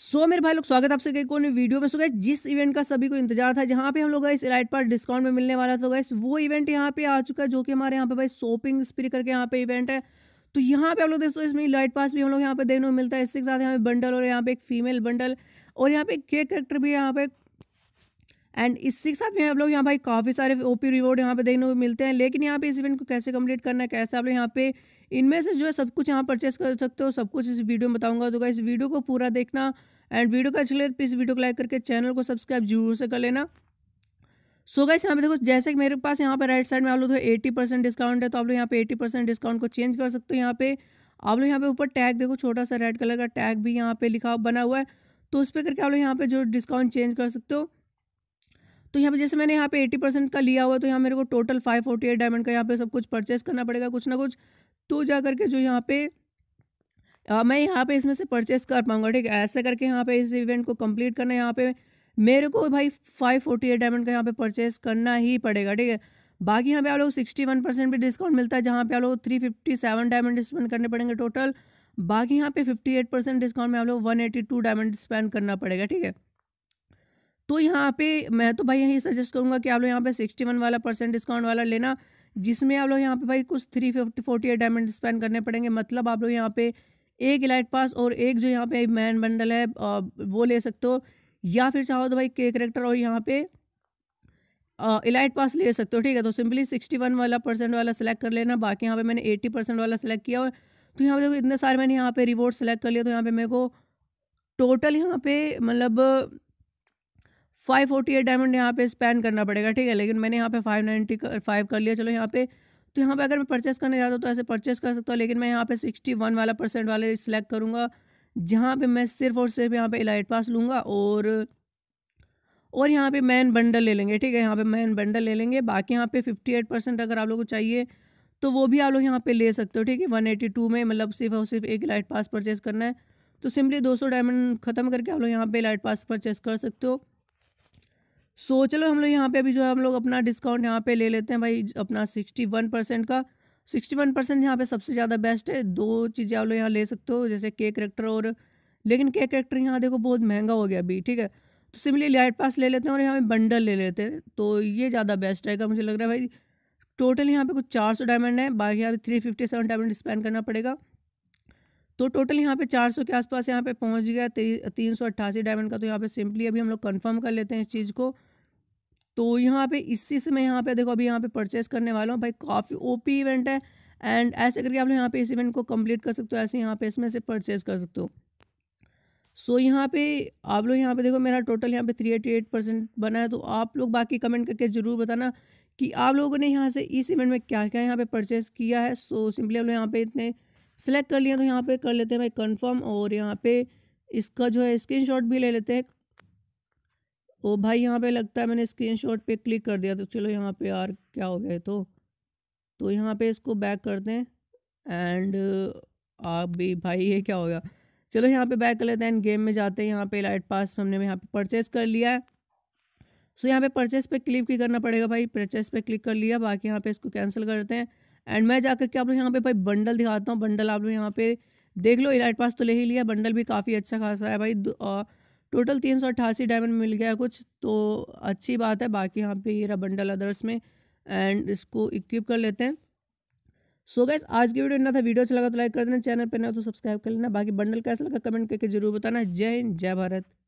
सो so, मेरे भाई लोग स्वागत आप कई कोई वीडियो में सो गए जिस इवेंट का सभी को इंतजार था जहाँ पे हम लोग इस इलाइट पर डिस्काउंट में मिलने वाला था तो गए वो इवेंट यहाँ पे आ चुका है जो कि हमारे यहाँ पे भाई शॉपिंग स्प्री करके यहाँ पे इवेंट है तो यहाँ पे आप लोग दोस्तों इसमें लाइट पास भी हम लोग यहाँ पे देखने को मिलता है इसके साथ यहाँ पे बंडल और यहाँ पे एक फीमेल बंडल और यहाँ पे केक करेक्टर भी यहाँ पे एंड इसी के साथ में आप लोग यहाँ भाई काफ़ी सारे ओ पी रिवॉर्ड यहाँ पे देखने को मिलते हैं लेकिन यहाँ पे इस इवेंट को कैसे कंप्लीट करना है कैसे आप लोग यहाँ पे इनमें से जो है सब कुछ यहाँ परचेस कर सकते हो सब कुछ इस वीडियो में बताऊँगा तो इस वीडियो को पूरा देखना एंड वीडियो का अच्छा लगे प्लीज़ वीडियो को लाइक करके चैनल को सब्सक्राइब जरूर से कर लेना सो गाइस यहाँ पे देखो जैसे कि मेरे पास यहाँ पे राइट साइड में आप लोग एट्टी परसेंट डिस्काउंट है तो आप लोग यहाँ पे एट्टी परसेंट डिस्काउंट को चेंज कर सकते हो यहाँ पे आप लोग यहाँ पे ऊपर टैग देखो छोटा सा रेड कलर का टैग भी यहाँ पे लिखा बना हुआ है तो उस पर करके आप लोग यहाँ पे जो डिस्काउंट चेंज कर सकते हो तो यहाँ पे जैसे मैंने यहाँ पे 80 परसेंट का लिया हुआ तो यहाँ मेरे को टोटल 548 डायमंड का यहाँ पे सब कुछ परचेस करना पड़ेगा कुछ ना कुछ तो जा करके जो यहाँ पे आ, मैं यहाँ पे इसमें से परचेस कर पाऊँगा ठीक है ऐसे करके यहाँ पे इस इवेंट को कम्प्लीट करना यहाँ पे मेरे को भाई फाइव फोर्टी एट डायमंड का यहाँ पे परचेस करना ही पड़ेगा ठीक है बाकी यहाँ पे आप लोग सिक्सटी वन परसेंट भी डिस्काउंट मिलता है जहाँ पे आप लोग three fifty seven diamond spend करने पड़ेंगे टोटल बाकी यहाँ पे फिफ्टी एट परसेंट डिस्काउंट में आप लोग one eighty two diamond spend करना पड़ेगा ठीक है तो यहाँ पे मैं तो भाई यही सजेस्ट करूँगा कि आप लोग यहाँ पे सिक्सटी वन वाला परसेंट डिस्काउंट वाला लेना जिसमें आप लोग यहाँ पे भाई कुछ three fifty forty eight diamond spend करने पड़ेंगे मतलब आप लोग यहाँ पे एक इलाइट पास और एक जो यहाँ पे मैन बंडल है वो ले सकते हो या फिर चाहो तो भाई के करेक्टर और यहाँ पे इलाइट पास ले सकते हो ठीक है तो सिंपली सिक्सटी वन वाला परसेंट वाला सेलेक्ट कर लेना बाकी यहाँ पे मैंने एट्टी परसेंट वाला सेलेक्ट किया हुआ तो यहाँ पे देखो इतने सारे मैंने यहाँ पे रिवॉर्ड सेलेक्ट कर लिया तो यहाँ पे मेरे को टोटल यहाँ पे मतलब फाइव फोर्टी एट डायमंड यहाँ पे स्पैन करना पड़ेगा ठीक है लेकिन मैंने यहाँ पे फाइव नाइन्टी फाइव कर लिया चलो यहाँ पे तो यहाँ पे अगर मैं परचेस करने जाता हूँ तो ऐसे परचेस कर सकता हूँ लेकिन मैं यहाँ पे सिक्सटी वन वाला परसेंट वाले सिलेक्ट करूँगा जहाँ पे मैं सिर्फ और सिर्फ यहाँ पे इलाइट पास लूँगा और और यहाँ पे मैन बंडल ले लेंगे ठीक है यहाँ पे मैन बंडल ले लेंगे बाकी यहाँ पे फिफ्टी एट परसेंट अगर आप लोगों को चाहिए तो वो भी आप लोग यहाँ पे ले सकते हो ठीक है वन एटी टू में मतलब सिर्फ और सिर्फ एक इलाइट पास परचेस करना है तो सिंपली दो सौ डायमंड खत्म करके आप लोग यहाँ पे लाइट पास परचेस कर सकते हो सो चलो हम लोग यहाँ पे अभी जो है हम लोग अपना डिस्काउंट यहाँ पे ले लेते हैं भाई अपना सिक्सटी वन परसेंट का सिक्सटी वन परसेंट यहाँ पे सबसे ज़्यादा बेस्ट है दो चीज़ें आप लोग यहाँ ले सकते हो जैसे केक करेक्टर और लेकिन केक करेक्टर यहाँ देखो बहुत महंगा हो गया अभी ठीक है तो सिमिलरली लाइट पास ले लेते हैं और यहाँ पे बंडल ले लेते हैं तो ये ज़्यादा बेस्ट रहेगा मुझे लग रहा है भाई टोटल यहाँ पे कुछ चार सौ डायमंड है बाकी यहाँ पे three fifty seven diamond spend करना पड़ेगा तो टोटल यहाँ पे चार सौ के आसपास यहाँ पे पहुँच गया तीन सौ अट्ठासी डायमंड का तो यहाँ पे सिंपली अभी हम लोग कन्फर्म कर लेते हैं इस चीज़ को तो यहाँ पे इसी से मैं यहाँ पे देखो अभी यहाँ पे परचेस करने वाला हूँ भाई काफ़ी ओपी इवेंट है एंड ऐसे करके आप लोग यहाँ पे इस इवेंट को कंप्लीट कर सकते हो ऐसे यहाँ पे इसमें से परचेस कर सकते हो सो so, यहाँ पे आप लोग यहाँ पे देखो मेरा टोटल यहाँ पे थ्री एटी एट परसेंट बना है तो आप लोग बाकी कमेंट करके ज़रूर बताना कि आप लोगों ने यहाँ से इस इवेंट में क्या क्या यहाँ पे परचेस किया है सो so, सिंपली आप लोग यहाँ पे इतने सेलेक्ट कर लिए तो यहाँ पे कर लेते हैं भाई कन्फर्म और यहाँ पे इसका जो है स्क्रीन भी ले लेते हैं ओ भाई यहाँ पे लगता है मैंने स्क्रीनशॉट पे क्लिक कर दिया तो चलो यहाँ पे यार क्या हो गया तो तो यहाँ पे इसको बैक कर दें एंड आप भी भाई ये क्या हो गया चलो यहाँ पे बैक कर लेते हैं गेम में जाते हैं यहाँ पे लाइट पास हमने यहाँ पे परचेस कर लिया है सो यहाँ पे परचेस पे क्लिक भी करना पड़ेगा भाई परचेस पे क्लिक कर लिया बाकी यहाँ पे इसको कैंसिल करते हैं एंड मैं जाकर के आप लोग यहाँ पे भाई बंडल दिखाता हूँ बंडल आप लोग यहाँ पे देख लो इलाइट पास तो ले ही लिया बंडल भी काफ़ी अच्छा खासा है भाई टोटल तीन सौ अट्ठासी डायमंड मिल गया कुछ तो अच्छी बात है बाकी यहाँ पे ये रहा बंडल अदर्स में एंड इसको इक्विप कर लेते हैं सो so गैस आज की वीडियो इतना था वीडियो अच्छा लगा तो लाइक कर देना चैनल पर ना तो सब्सक्राइब कर लेना बाकी बंडल कैसा लगा कमेंट करके जरूर बताना जय हिंद जय भारत